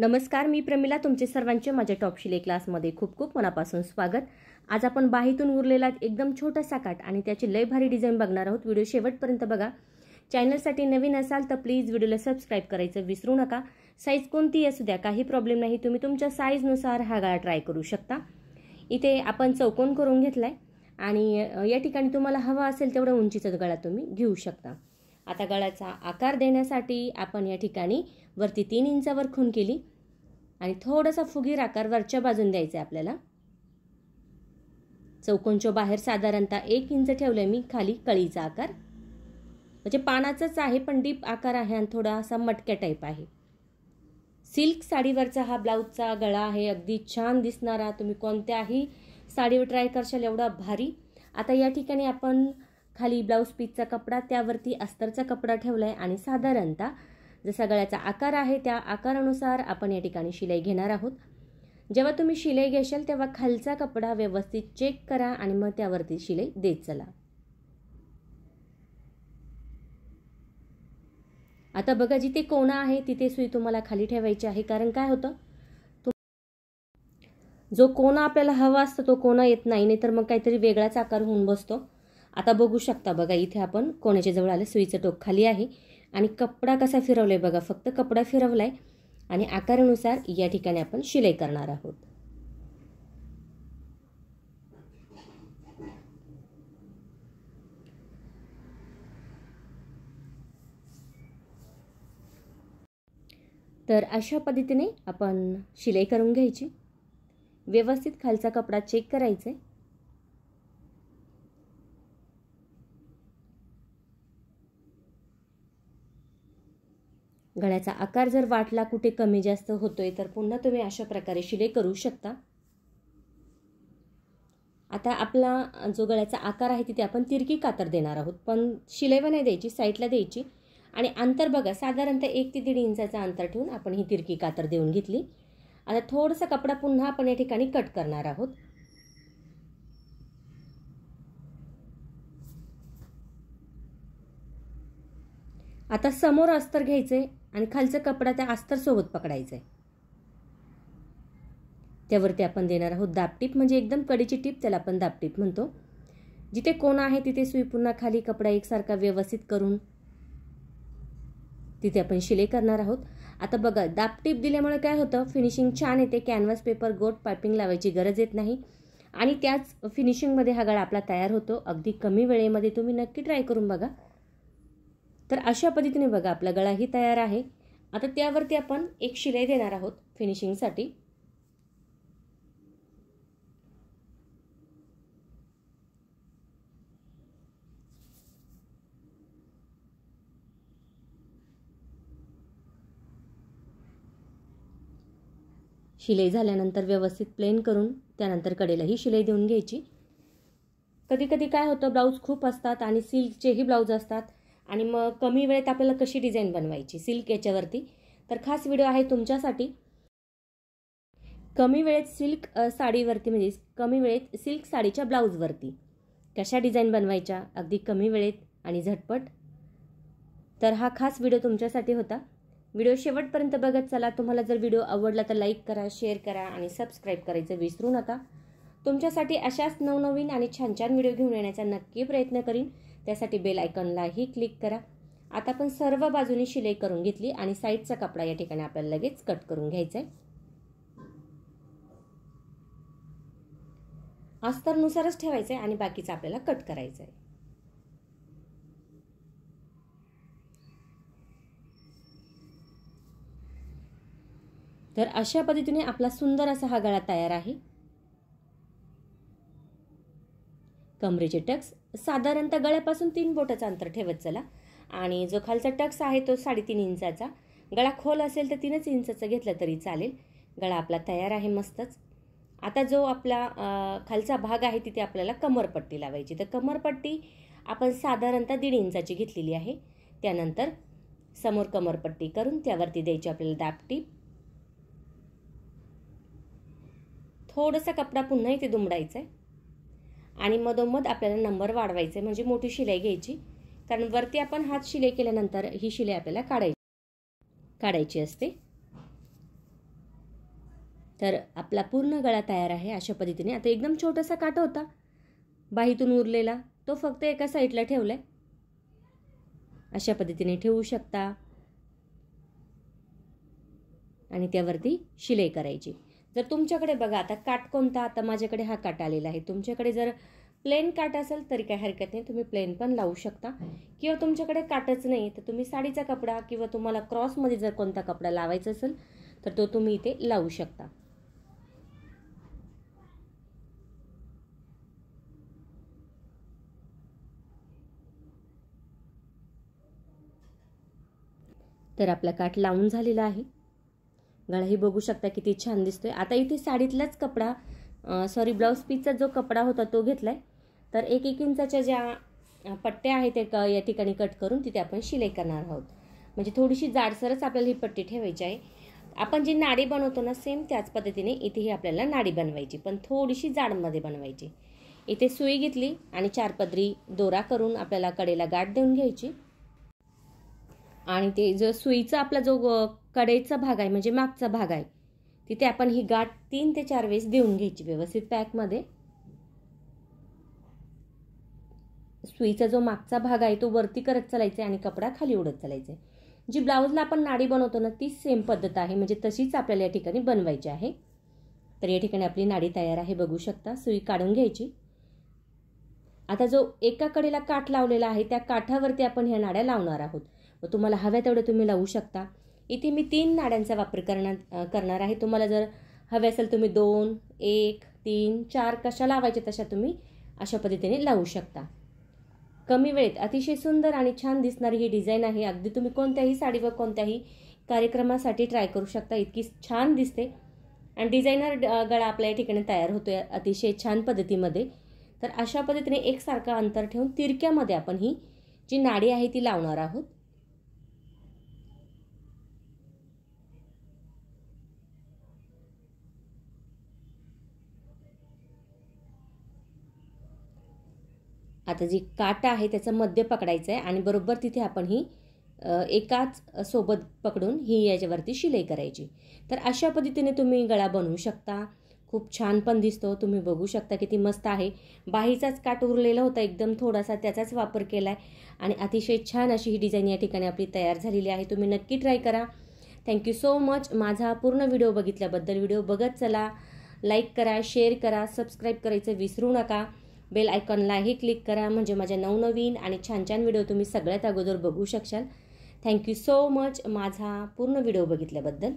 नमस्कार मी प्रमिला तुमचे सर्वांचे माझ्या टॉप शिले क्लासमध्ये खूप खूप मनापासून स्वागत आज आपण बाहीतून उरलेला एकदम छोटासा काट आणि त्याची लय भारी डिझाईन बघणार आहोत व्हिडिओ शेवटपर्यंत बघा चॅनलसाठी नवीन असाल तर प्लीज व्हिडिओला सबस्क्राईब करायचं विसरू नका साईज कोणती असू द्या काही प्रॉब्लेम नाही तुम्ही तुमच्या साईजनुसार हा गळा ट्राय करू शकता इथे आपण चौकोन करून घेतला आहे आणि या ठिकाणी तुम्हाला हवा असेल तेवढ्या उंचीचा गळा तुम्ही घेऊ शकता आता गळ्याचा आकार देण्यासाठी आपण या ठिकाणी वरती तीन इंचावर खून केली आणि थोडासा फुगीर आकार वरच्या बाजून द्यायचा आहे आपल्याला चौकोनच्या बाहेर साधारणतः एक इंच ठेवलं आहे मी खाली कळीचा आकार म्हणजे पानाचाच आहे पण डीप आकार आहे आणि थोडा असा मटक्या टाईप आहे सिल्क साडीवरचा हा ब्लाऊजचा गळा आहे अगदी छान दिसणारा तुम्ही कोणत्याही साडीवर ट्राय करशाल एवढा भारी आता या ठिकाणी आपण खाली ब्लाऊज पीसचा कपडा त्यावरती अस्तरचा कपडा ठेवला आहे आणि साधारणतः जसा गळ्याचा आकार आहे त्या आकारानुसार आपण या ठिकाणी शिलाई घेणार आहोत जेव्हा तुम्ही शिलाई घेशाल तेव्हा खालचा कपडा व्यवस्थित चेक करा आणि मग त्यावरती शिलाई देत चला आता बघा जिथे कोणा आहे तिथे सुई तुम्हाला खाली ठेवायची आहे कारण काय होतं जो कोणा आपल्याला हवा असतो तो कोणा येत नाही नाहीतर तर मग काहीतरी वेगळाच आकार होऊन बसतो आता बघू शकता बघा इथे आपण कोणाच्या जवळ आलं सुईचं टोक खाली आहे आणि कपडा कसा फिरवलाय बघा फक्त कपडा फिरवलाय आणि आकारानुसार या ठिकाणी आपण शिलाई करणार आहोत तर अशा पद्धतीने आपण शिलाई करून घ्यायची व्यवस्थित खालचा कपडा चेक करायचा आहे गळ्याचा आकार जर वाटला कुठे कमी जास्त होतोय तर पुन्हा तुम्ही अशा प्रकारे शिलाई करू शकता आता आपला जो गळ्याचा आकार आहे तिथे आपण तिरकी कातर देणार आहोत पण शिलाईवर नाही द्यायची साईडला द्यायची आणि अंतर बघा साधारणतः एक ते दीड इंचाचं अंतर ठेवून आपण ही तिरकी कातर देऊन घेतली आता थोडंसं कपडा पुन्हा आपण या ठिकाणी कट करणार आहोत आता समोर अस्तर घ्यायचं आहे आणि खालचं कपडा त्या अस्तरसोबत पकडायचं आहे त्यावरती आपण देणार आहोत दापटीप म्हणजे एकदम कडीची टीप त्याला आपण दापटीप म्हणतो जिथे कोण आहे तिथे सुई पुन्हा खाली कपडा एकसारखा व्यवस्थित करून तिथे आपण शिलाई करणार आहोत आता बघा दापटीप दिल्यामुळे काय होतं फिनिशिंग छान येते कॅनव्हास पेपर गोट पायपिंग लावायची गरज येत नाही आणि त्याच फिनिशिंगमध्ये हा गळा आपला तयार होतो अगदी कमी वेळेमध्ये तुम्ही नक्की ट्राय करून बघा तर अशा पद्धतीने बघा आपला गळाही तयार आहे आता त्यावरती आपण एक शिलाई देणार आहोत फिनिशिंगसाठी शिलाई झाल्यानंतर व्यवस्थित प्लेन करून त्यानंतर कडेलाही शिलाई देऊन घ्यायची कधी कधी काय होतं ब्लाऊज खूप असतात आणि सिल्कचेही ब्लाऊज असतात आणि मग कमी वेळेत आपल्याला कशी डिझाईन बनवायची सिल्क याच्यावरती तर खास व्हिडिओ आहे तुमच्यासाठी कमी वेळेत सिल्क साडीवरती म्हणजे कमी वेळेत सिल्क साडीच्या ब्लाऊजवरती कशा डिझाईन बनवायच्या अगदी कमी वेळेत आणि झटपट तर हा खास व्हिडिओ तुमच्यासाठी होता व्हिडिओ शेवटपर्यंत बघत चला तुम्हाला जर व्हिडिओ आवडला तर लाईक करा शेअर करा आणि सबस्क्राईब करायचं विसरू नका तुमच्यासाठी अशाच नवनवीन आणि छान छान व्हिडिओ घेऊन येण्याचा नक्की प्रयत्न करीन त्यासाठी बेल आयकॉनलाही क्लिक करा आता आपण सर्व बाजूनी शिलाई करून घेतली आणि साईडचा कपडा या ठिकाणी आपल्याला लगेच कट करून घ्यायचा आहे अस्तरनुसारच ठेवायचं आहे आणि बाकीचं आपल्याला कट करायचं आहे तर अशा पद्धतीने आपला सुंदर असा हा गळा तयार आहे कमरेचे टक्स साधारणतः गळ्यापासून तीन बोटाचं अंतर ठेवत चला आणि जो खालचा टक्स आहे तो साडेतीन इंचाचा गळा खोल असेल तर तीनच इंचाचं घेतला तरी चालेल गळा आपला तयार आहे मस्तच आता जो आपला खालचा भाग आहे तिथे आपल्याला कमरपट्टी लावायची तर कमरपट्टी आपण साधारणतः दीड इंचाची घेतलेली आहे त्यानंतर समोर कमरपट्टी करून त्यावरती द्यायची आपल्याला दापटी थोडंसं कपडा पुन्हा इथे दुमडायचा आहे आणि मधोमध आपल्याला नंबर वाढवायचे म्हणजे मोठी शिलाई घ्यायची कारण वरती आपण हात शिलाई केल्यानंतर ही शिलाई आपल्याला काढायची काढायची असते तर आपला पूर्ण गळा तयार आहे अशा पद्धतीने आता एकदम छोटासा काटा होता बाहीतून उरलेला तो फक्त एका साईडला ठेवला आहे अशा पद्धतीने ठेवू शकता आणि त्यावरती शिलाई करायची जर तुमच्याकडे बघा आता काट कोणता आता माझ्याकडे हा काट आलेला आहे तुमच्याकडे जर प्लेन काट असेल तरी काय हरकत नाही तुम्ही प्लेन पण लावू शकता किंवा तुमच्याकडे काटच नाही तर तुम्ही साडीचा कपडा किंवा तुम्हाला क्रॉसमध्ये जर कोणता कपडा लावायचा असेल तर तो तुम्ही इथे लावू शकता तर आपला काट लावून झालेला आहे गळाही बघू शकता किती छान दिसतोय आता इथे साडीतलाच कपडा सॉरी ब्लाऊज पीसचा जो कपडा होता तो घेतलाय तर एक एक इंचाच्या ज्या पट्ट्या आहेत ते क या ठिकाणी कट करून तिथे आपण शिलाई करणार आहोत म्हणजे थोडीशी जाडसरच आपल्याला ही पट्टी ठेवायची आहे आपण जी नाडी बनवतो ना सेम त्याच पद्धतीने इथेही आपल्याला नाडी बनवायची पण थोडीशी जाडमध्ये बनवायची इथे सुई घेतली आणि चार पदरी दोरा करून आपल्याला कडेला गाठ देऊन घ्यायची आणि ते जो सुईचा आपला जो कडेचा भाग आहे म्हणजे मागचा भाग आहे तिथे आपण ही गाठ तीन ते चार वेळेस देऊन घ्यायची व्यवस्थित पॅकमध्ये सुईचा जो मागचा भाग आहे तो वरती करत चालायचा आहे आणि कपडा खाली उडत चालायचा आहे जी ब्लाऊजला आपण नाडी बनवतो ना तीच सेम पद्धत आहे म्हणजे तशीच आपल्याला या ठिकाणी बनवायची आहे तर या ठिकाणी आपली नाडी तयार आहे बघू शकता सुई काढून घ्यायची आता जो एका कडेला काठ लावलेला आहे त्या काठावरती आपण ह्या नाड्या लावणार आहोत व तुम्हाला हव्या तेवढ्या तुम्ही लावू शकता इथे मी तीन नाड्यांचा वापर करणार करणार आहे तुम्हाला जर हवे असेल तुम्ही दोन एक तीन चार कशा लावायच्या तशा तुम्ही अशा पद्धतीने लावू शकता कमी वेळेत अतिशय सुंदर आणि छान दिसणारी ही डिझाईन आहे अगदी तुम्ही कोणत्याही साडीवर कोणत्याही कार्यक्रमासाठी ट्राय करू शकता इतकी छान दिसते आणि डिझायनर गळा आपल्या या ठिकाणी तयार होतो आहे अतिशय छान पद्धतीमध्ये तर अशा पद्धतीने एकसारखं अंतर ठेवून तिरक्यामध्ये आपण ही जी नाडी आहे ती लावणार आहोत आता जी काटा आहे त्याचं मध्य पकडायचं आहे आणि बरोबर तिथे आपण ही एकाच सोबत पकडून ही याच्यावरती शिलाई करायची तर अशा पद्धतीने तुम्ही गळा बनवू शकता खूप छान पण दिसतो तुम्ही बघू शकता किती मस्त आहे बाहीचाच काट उरलेला होता एकदम थोडासा त्याचाच वापर केला आहे आणि अतिशय छान अशी ही डिझाईन या ठिकाणी आपली तयार झालेली आहे तुम्ही नक्की ट्राय करा थँक्यू सो मच माझा पूर्ण व्हिडिओ बघितल्याबद्दल व्हिडिओ बघत चला लाईक करा शेअर करा सबस्क्राईब करायचं विसरू नका बेल आयकॉनलाही क्लिक करा म्हणजे माझ्या नवनवीन आणि छान छान व्हिडिओ तुम्ही सगळ्यात अगोदर बघू शकशाल थँक्यू सो मच माझा पूर्ण व्हिडिओ बघितल्याबद्दल